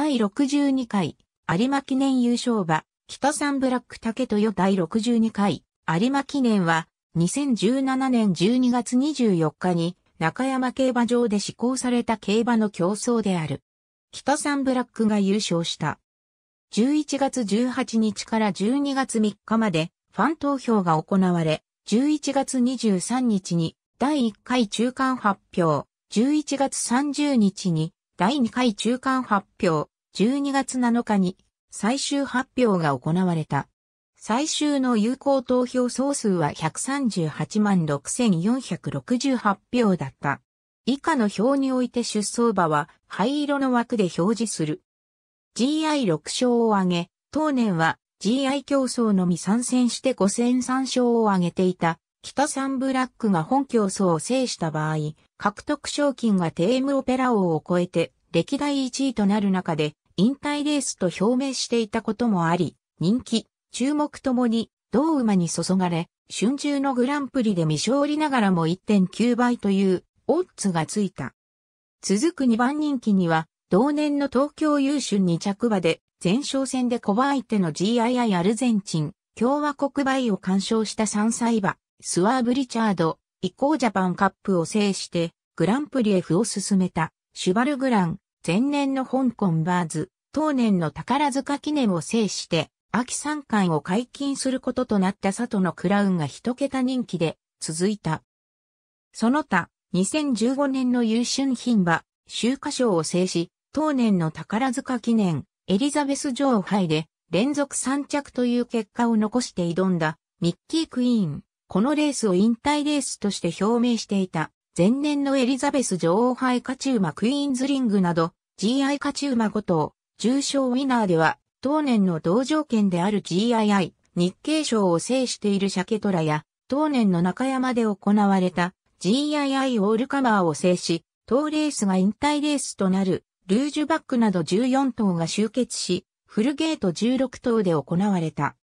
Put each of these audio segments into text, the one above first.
第62回、有馬記念優勝馬、北三ブラック竹豊第62回、有馬記念は、2017年12月24日に、中山競馬場で施行された競馬の競争である。北三ブラックが優勝した。11月18日から12月3日までファン投票が行われ、11月23日に第1回中間発表、11月30日に第2回中間発表、12月7日に最終発表が行われた。最終の有効投票総数は138万6468票だった。以下の表において出走馬は灰色の枠で表示する。GI6 勝を挙げ、当年は GI 競争のみ参戦して5戦3勝を挙げていた北三ブラックが本競争を制した場合、獲得賞金がテームオペラ王を超えて歴代1位となる中で引退レースと表明していたこともあり、人気、注目ともに同馬に注がれ、春秋のグランプリで未勝利ながらも1.9倍というオッズがついた。続く2番人気には、同年の東京優春二着馬で、前哨戦で小馬相手の GII アルゼンチン、共和国倍を干渉した3歳馬、スワーブ・リチャード、以降ジャパンカップを制して、グランプリ F を進めた、シュバルグラン、前年の香港バーズ、当年の宝塚記念を制して、秋三冠を解禁することとなった佐藤のクラウンが一桁人気で続いた。その他、2015年の優春品馬、秋華賞を制し、当年の宝塚記念、エリザベス女王杯で連続3着という結果を残して挑んだ、ミッキークイーン。このレースを引退レースとして表明していた、前年のエリザベス女王杯カチューマクイーンズリングなど、GI カチューマ5頭、重賞ウィナーでは、当年の同条件である GII、日経賞を制しているシャケトラや、当年の中山で行われた GII オールカマーを制し、当レースが引退レースとなるルージュバックなど14頭が集結し、フルゲート16頭で行われた。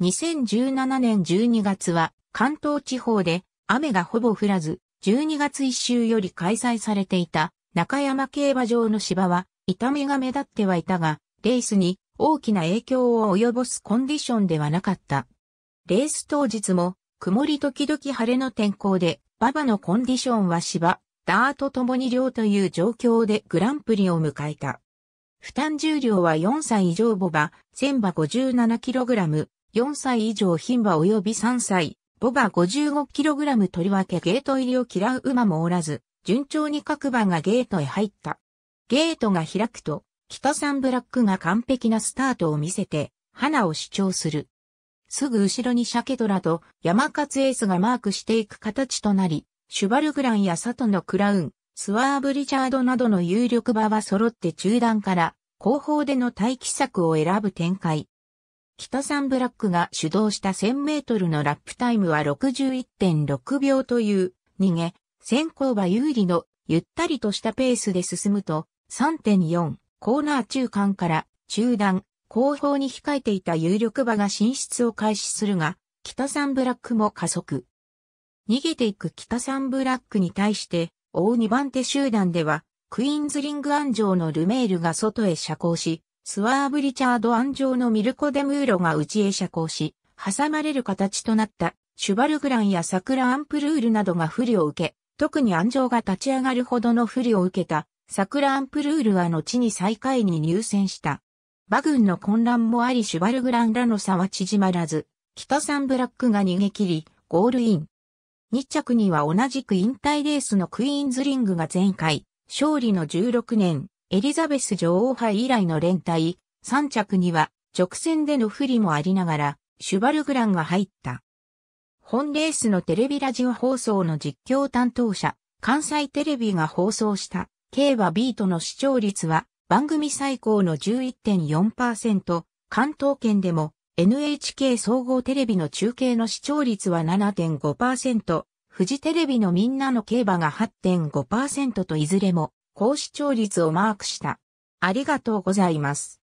2017年12月は関東地方で雨がほぼ降らず、12月一周より開催されていた中山競馬場の芝は痛みが目立ってはいたが、レースに大きな影響を及ぼすコンディションではなかった。レース当日も曇り時々晴れの天候で、馬場のコンディションは芝、ダートともに量という状況でグランプリを迎えた。負担重量は4歳以上母馬、1000馬 57kg、4歳以上牝馬及び3歳、ボバ 55kg とりわけゲート入りを嫌う馬もおらず、順調に各馬がゲートへ入った。ゲートが開くと、北三ブラックが完璧なスタートを見せて、花を主張する。すぐ後ろにシャケドラと山勝エースがマークしていく形となり、シュバルグランや里のクラウン、スワーブリチャードなどの有力馬は揃って中段から後方での待機策を選ぶ展開。北山ブラックが主導した1000メートルのラップタイムは61.6秒という逃げ、先行馬有利のゆったりとしたペースで進むと3.4コーナー中間から中段後方に控えていた有力馬が進出を開始するが北山ブラックも加速。逃げていく北山ブラックに対して大2番手集団ではクイーンズリング安城のルメールが外へ遮光しスワーブ・リチャード安城のミルコ・デ・ムーロが内へ遮光し、挟まれる形となったシュバルグランやサクラ・アンプルールなどが不利を受け、特に安城が立ち上がるほどの不利を受けたサクラ・アンプルールは後に最下位に入選した。馬軍の混乱もありシュバルグランらの差は縮まらず、北サンブラックが逃げ切り、ゴールイン。日着には同じく引退レースのクイーンズリングが前回、勝利の16年、エリザベス女王杯以来の連帯、三着には直線での不利もありながら、シュバルグランが入った。本レースのテレビラジオ放送の実況担当者、関西テレビが放送した競馬ビートの視聴率は番組最高の11.4%、関東圏でも NHK 総合テレビの中継の視聴率は7.5%、フジテレビのみんなの競馬が8.5%といずれも高視聴率をマークした。ありがとうございます。